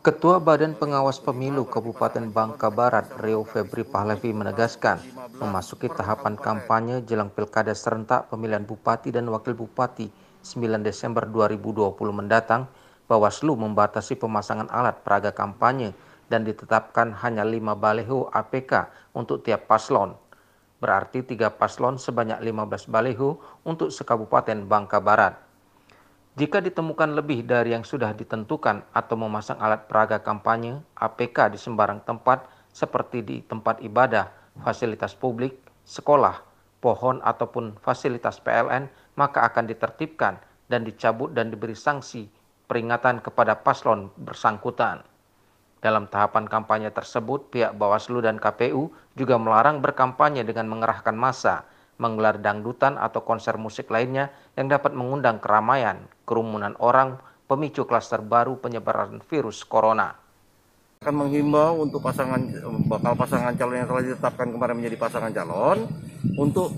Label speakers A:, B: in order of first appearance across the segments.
A: Ketua Badan Pengawas Pemilu Kabupaten Bangka Barat, Rio Febri Pahlevi menegaskan, memasuki tahapan kampanye jelang pilkada serentak pemilihan bupati dan wakil bupati 9 Desember 2020 mendatang, Bawaslu membatasi pemasangan alat peraga kampanye dan ditetapkan hanya 5 baleho APK untuk tiap paslon. Berarti tiga paslon sebanyak 15 baleho untuk sekabupaten Bangka Barat. Jika ditemukan lebih dari yang sudah ditentukan atau memasang alat peraga kampanye APK di sembarang tempat seperti di tempat ibadah, fasilitas publik, sekolah, pohon ataupun fasilitas PLN, maka akan ditertibkan dan dicabut dan diberi sanksi peringatan kepada paslon bersangkutan. Dalam tahapan kampanye tersebut, pihak Bawaslu dan KPU juga melarang berkampanye dengan mengerahkan massa, menggelar dangdutan atau konser musik lainnya yang dapat mengundang keramaian, kerumunan orang pemicu klaster baru penyebaran
B: virus corona. Akan menghimbau untuk pasangan bakal pasangan calon yang telah ditetapkan kemarin menjadi pasangan calon untuk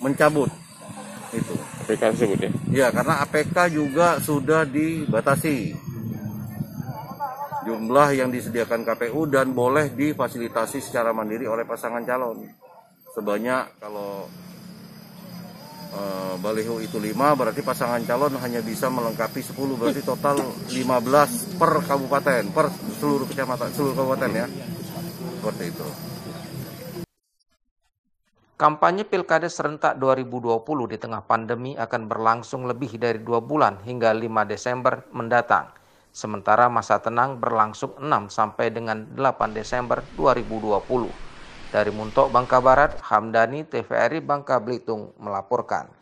B: mencabut itu APK tersebut ya. Iya, karena APK juga sudah dibatasi jumlah yang disediakan KPU dan boleh difasilitasi secara mandiri oleh pasangan calon. Sebanyak kalau e, baliho itu 5 berarti pasangan calon hanya bisa melengkapi 10 berarti total 15 per kabupaten per seluruh kecamatan seluruh kabupaten ya seperti itu
A: Kampanye Pilkada serentak 2020 di tengah pandemi akan berlangsung lebih dari dua bulan hingga 5 Desember mendatang. Sementara masa tenang berlangsung 6 sampai dengan 8 Desember 2020. Dari Muntok, Bangka Barat, Hamdani, TVRI, Bangka Belitung melaporkan.